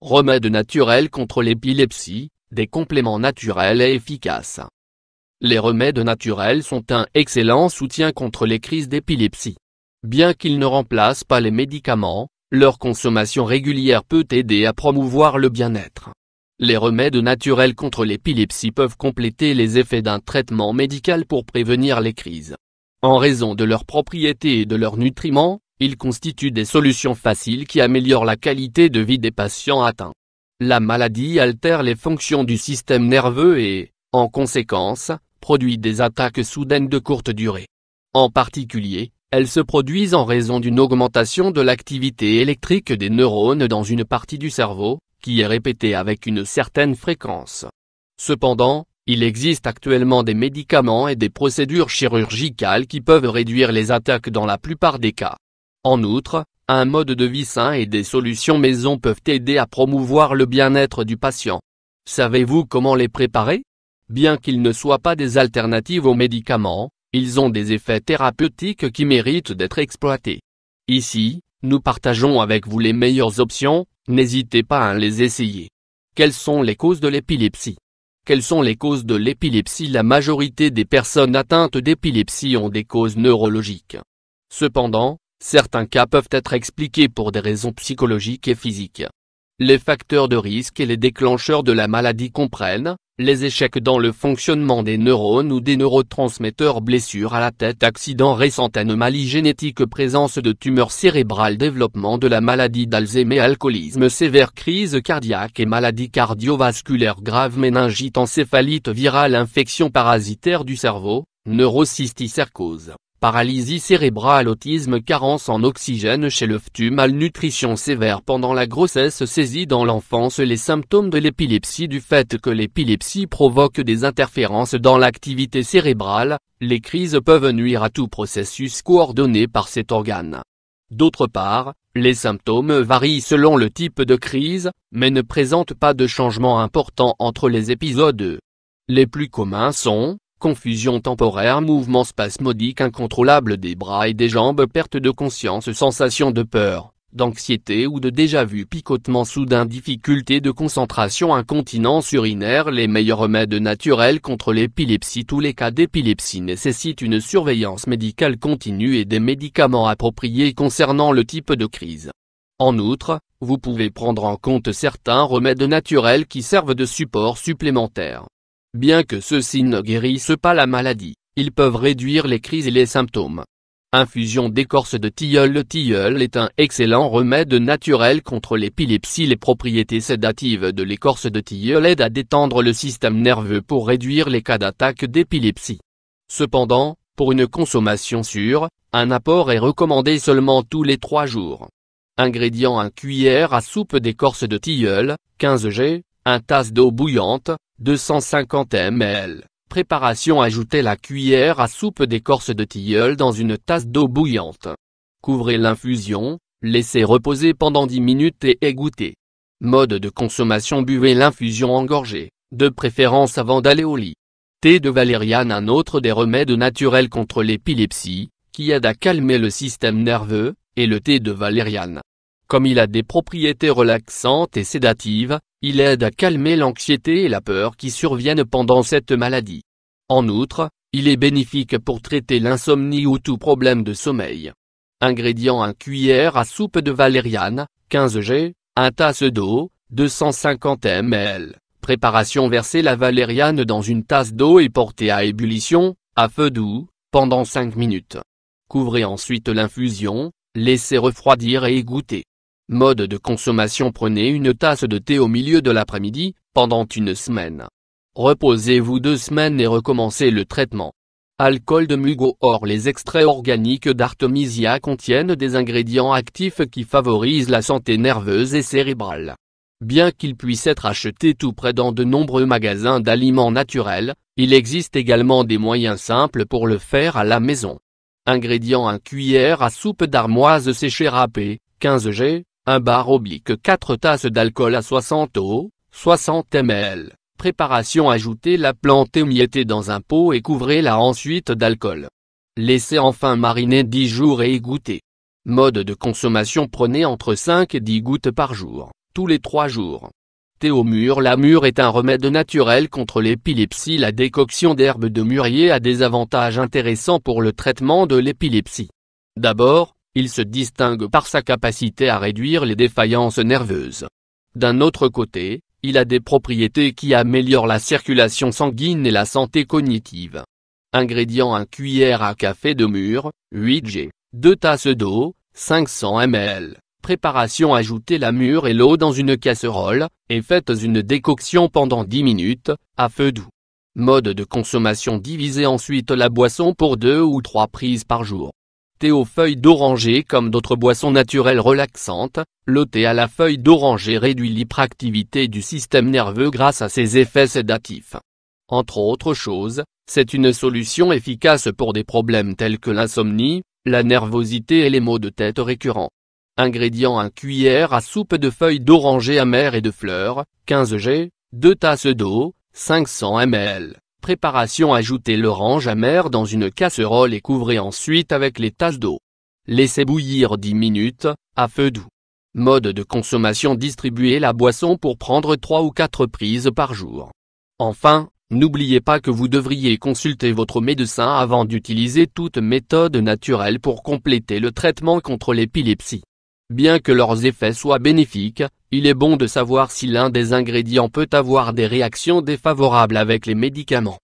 Remèdes naturels contre l'épilepsie, des compléments naturels et efficaces. Les remèdes naturels sont un excellent soutien contre les crises d'épilepsie. Bien qu'ils ne remplacent pas les médicaments, leur consommation régulière peut aider à promouvoir le bien-être. Les remèdes naturels contre l'épilepsie peuvent compléter les effets d'un traitement médical pour prévenir les crises. En raison de leurs propriétés et de leurs nutriments, ils constituent des solutions faciles qui améliorent la qualité de vie des patients atteints. La maladie altère les fonctions du système nerveux et, en conséquence, produit des attaques soudaines de courte durée. En particulier, elles se produisent en raison d'une augmentation de l'activité électrique des neurones dans une partie du cerveau, qui est répétée avec une certaine fréquence. Cependant, il existe actuellement des médicaments et des procédures chirurgicales qui peuvent réduire les attaques dans la plupart des cas. En outre, un mode de vie sain et des solutions maison peuvent aider à promouvoir le bien-être du patient. Savez-vous comment les préparer Bien qu'ils ne soient pas des alternatives aux médicaments, ils ont des effets thérapeutiques qui méritent d'être exploités. Ici, nous partageons avec vous les meilleures options, n'hésitez pas à les essayer. Quelles sont les causes de l'épilepsie Quelles sont les causes de l'épilepsie La majorité des personnes atteintes d'épilepsie ont des causes neurologiques. Cependant, Certains cas peuvent être expliqués pour des raisons psychologiques et physiques. Les facteurs de risque et les déclencheurs de la maladie comprennent, les échecs dans le fonctionnement des neurones ou des neurotransmetteurs blessures à la tête accident récent anomalie génétique présence de tumeurs cérébrales développement de la maladie d'Alzheimer alcoolisme sévère crise cardiaque et maladie cardiovasculaire grave méningite encéphalite virale infection parasitaire du cerveau, neurocysticercose paralysie cérébrale autisme carence en oxygène chez le fœtus, malnutrition sévère pendant la grossesse saisie dans l'enfance les symptômes de l'épilepsie du fait que l'épilepsie provoque des interférences dans l'activité cérébrale, les crises peuvent nuire à tout processus coordonné par cet organe. D'autre part, les symptômes varient selon le type de crise, mais ne présentent pas de changement important entre les épisodes. Les plus communs sont, confusion temporaire mouvement spasmodique incontrôlable des bras et des jambes perte de conscience sensation de peur, d'anxiété ou de déjà-vu picotement soudain difficulté de concentration incontinence urinaire Les meilleurs remèdes naturels contre l'épilepsie Tous les cas d'épilepsie nécessitent une surveillance médicale continue et des médicaments appropriés concernant le type de crise. En outre, vous pouvez prendre en compte certains remèdes naturels qui servent de support supplémentaire. Bien que ceux-ci ne guérissent pas la maladie, ils peuvent réduire les crises et les symptômes. Infusion d'écorce de tilleul Le tilleul est un excellent remède naturel contre l'épilepsie. Les propriétés sédatives de l'écorce de tilleul aident à détendre le système nerveux pour réduire les cas d'attaque d'épilepsie. Cependant, pour une consommation sûre, un apport est recommandé seulement tous les trois jours. Ingrédients 1 cuillère à soupe d'écorce de tilleul, 15 g, 1 tasse d'eau bouillante, 250 ml. Préparation Ajoutez la cuillère à soupe d'écorce de tilleul dans une tasse d'eau bouillante. Couvrez l'infusion, laissez reposer pendant 10 minutes et égouttez. Mode de consommation Buvez l'infusion engorgée, de préférence avant d'aller au lit. Thé de valériane Un autre des remèdes naturels contre l'épilepsie, qui aide à calmer le système nerveux, et le thé de valériane. Comme il a des propriétés relaxantes et sédatives, il aide à calmer l'anxiété et la peur qui surviennent pendant cette maladie. En outre, il est bénéfique pour traiter l'insomnie ou tout problème de sommeil. Ingrédients 1 cuillère à soupe de valériane, 15 g, 1 tasse d'eau, 250 ml. Préparation verser la valériane dans une tasse d'eau et porter à ébullition, à feu doux, pendant 5 minutes. Couvrez ensuite l'infusion, laissez refroidir et égoutter. Mode de consommation Prenez une tasse de thé au milieu de l'après-midi, pendant une semaine. Reposez-vous deux semaines et recommencez le traitement. Alcool de mugo Or les extraits organiques d'artemisia contiennent des ingrédients actifs qui favorisent la santé nerveuse et cérébrale. Bien qu'il puisse être acheté tout près dans de nombreux magasins d'aliments naturels, il existe également des moyens simples pour le faire à la maison. Ingrédients 1 cuillère à soupe d'armoise séchée râpée, 15 g, un bar oblique 4 tasses d'alcool à 60 eau, 60 ml. Préparation Ajoutez la plante émiettée dans un pot et couvrez-la ensuite d'alcool. Laissez enfin mariner 10 jours et goûter Mode de consommation Prenez entre 5 et 10 gouttes par jour, tous les 3 jours. Thé au mur La est un remède naturel contre l'épilepsie La décoction d'herbes de mûrier a des avantages intéressants pour le traitement de l'épilepsie. D'abord, il se distingue par sa capacité à réduire les défaillances nerveuses. D'un autre côté, il a des propriétés qui améliorent la circulation sanguine et la santé cognitive. Ingrédients 1 cuillère à café de mûre, 8 g, 2 tasses d'eau, 500 ml. Préparation Ajoutez la mûre et l'eau dans une casserole, et faites une décoction pendant 10 minutes, à feu doux. Mode de consommation Divisez ensuite la boisson pour 2 ou 3 prises par jour. Thé aux feuilles d'oranger comme d'autres boissons naturelles relaxantes, le thé à la feuille d'oranger réduit l'hyperactivité du système nerveux grâce à ses effets sédatifs. Entre autres choses, c'est une solution efficace pour des problèmes tels que l'insomnie, la nervosité et les maux de tête récurrents. Ingrédients 1 cuillère à soupe de feuilles d'oranger amères et de fleurs, 15 g, 2 tasses d'eau, 500 ml. Préparation Ajoutez l'orange amer dans une casserole et couvrez ensuite avec les tasses d'eau. Laissez bouillir 10 minutes, à feu doux. Mode de consommation Distribuez la boisson pour prendre 3 ou 4 prises par jour. Enfin, n'oubliez pas que vous devriez consulter votre médecin avant d'utiliser toute méthode naturelle pour compléter le traitement contre l'épilepsie. Bien que leurs effets soient bénéfiques, il est bon de savoir si l'un des ingrédients peut avoir des réactions défavorables avec les médicaments.